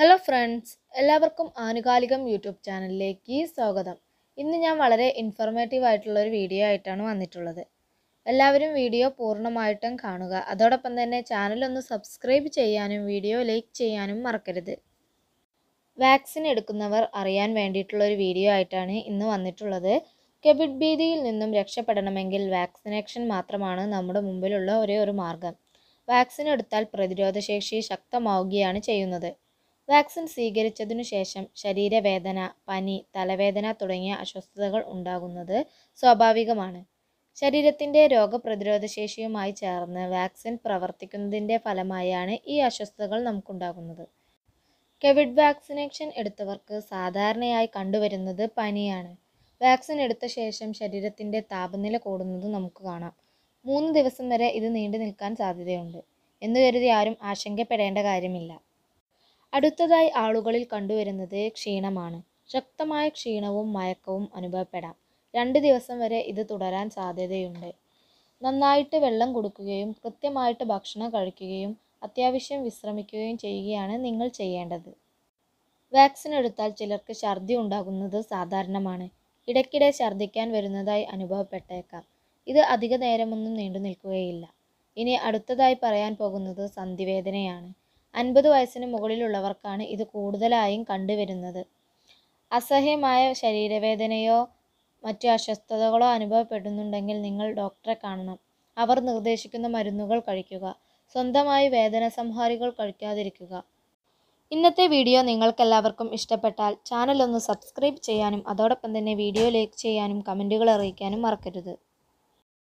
hello friends എല്ലാവർക്കും ആനുകാലികം YouTube ചാനലിലേക്ക് സ്വാഗതം ഇന്ന് ഞാൻ വളരെ ഇൻഫോർമേറ്റീവ് ആയിട്ടുള്ള ഒരു വീഡിയോ ആയിട്ടാണ് വന്നിട്ടുള്ളത് എല്ലാവരും വീഡിയോ പൂർണ്ണമായിട്ടും കാണുക അതോടൊപ്പം തന്നെ ചാനൽ ഒന്ന് സബ്സ്ക്രൈബ് ചെയ്യാനും വീഡിയോ ലൈക്ക് ചെയ്യാനും മറക്കരുത് വാക്സിൻ എടുക്കുന്നവർ അറിയാൻ വേണ്ടിയിട്ടുള്ള ഒരു വീഡിയോ ആയിട്ടാണ് ഇന്ന് വന്നിട്ടുള്ളത് കോവിഡ് ഭീതിയിൽ നിന്നും രക്ഷപ്പെടണമെങ്കിൽ വാക്സിനേഷൻ മാത്രമാണ് നമ്മുടെ മുമ്പിലുള്ള ഒരേ ഒരു മാർഗം വാക്സിൻ എടുത്താൽ പ്രതിരോധശേഷി ശക്തമാവുകയാണ് ചെയ്യുന്നത് വാക്സിൻ സ്വീകരിച്ചതിനു ശേഷം ശരീരവേദന പനി തലവേദന തുടങ്ങിയ അസ്വസ്ഥതകൾ ഉണ്ടാകുന്നത് സ്വാഭാവികമാണ് ശരീരത്തിൻ്റെ രോഗപ്രതിരോധ ശേഷിയുമായി ചേർന്ന് വാക്സിൻ പ്രവർത്തിക്കുന്നതിൻ്റെ ഫലമായാണ് ഈ അസ്വസ്ഥതകൾ നമുക്കുണ്ടാകുന്നത് കോവിഡ് വാക്സിനേഷൻ എടുത്തവർക്ക് സാധാരണയായി കണ്ടുവരുന്നത് പനിയാണ് വാക്സിൻ എടുത്ത ശേഷം ശരീരത്തിൻ്റെ താപനില കൂടുന്നത് നമുക്ക് കാണാം മൂന്ന് ദിവസം വരെ ഇത് നീണ്ടു നിൽക്കാൻ സാധ്യതയുണ്ട് എന്ന് കരുതി ആരും ആശങ്കപ്പെടേണ്ട കാര്യമില്ല അടുത്തതായി ആളുകളിൽ കണ്ടുവരുന്നത് ക്ഷീണമാണ് ശക്തമായ ക്ഷീണവും മയക്കവും അനുഭവപ്പെടാം രണ്ട് ദിവസം വരെ ഇത് തുടരാൻ സാധ്യതയുണ്ട് നന്നായിട്ട് വെള്ളം കുടിക്കുകയും കൃത്യമായിട്ട് ഭക്ഷണം കഴിക്കുകയും അത്യാവശ്യം വിശ്രമിക്കുകയും ചെയ്യുകയാണ് നിങ്ങൾ ചെയ്യേണ്ടത് വാക്സിൻ എടുത്താൽ ചിലർക്ക് ഛർദി ഉണ്ടാകുന്നത് സാധാരണമാണ് ഇടയ്ക്കിടെ ഛർദിക്കാൻ വരുന്നതായി അനുഭവപ്പെട്ടേക്കാം ഇത് അധിക നേരമൊന്നും നീണ്ടു നിൽക്കുകയില്ല ഇനി അടുത്തതായി പറയാൻ പോകുന്നത് സന്ധിവേദനയാണ് അൻപത് വയസ്സിന് മുകളിലുള്ളവർക്കാണ് ഇത് കൂടുതലായും കണ്ടുവരുന്നത് അസഹ്യമായ ശരീരവേദനയോ മറ്റു അസ്വസ്ഥതകളോ അനുഭവപ്പെടുന്നുണ്ടെങ്കിൽ നിങ്ങൾ ഡോക്ടറെ കാണണം അവർ നിർദ്ദേശിക്കുന്ന മരുന്നുകൾ കഴിക്കുക സ്വന്തമായി വേദന സംഹാരികൾ കഴിക്കാതിരിക്കുക ഇന്നത്തെ വീഡിയോ നിങ്ങൾക്കെല്ലാവർക്കും ഇഷ്ടപ്പെട്ടാൽ ചാനൽ ഒന്ന് സബ്സ്ക്രൈബ് ചെയ്യാനും അതോടൊപ്പം തന്നെ വീഡിയോ ലൈക്ക് ചെയ്യാനും കമൻറ്റുകൾ അറിയിക്കാനും മറക്കരുത്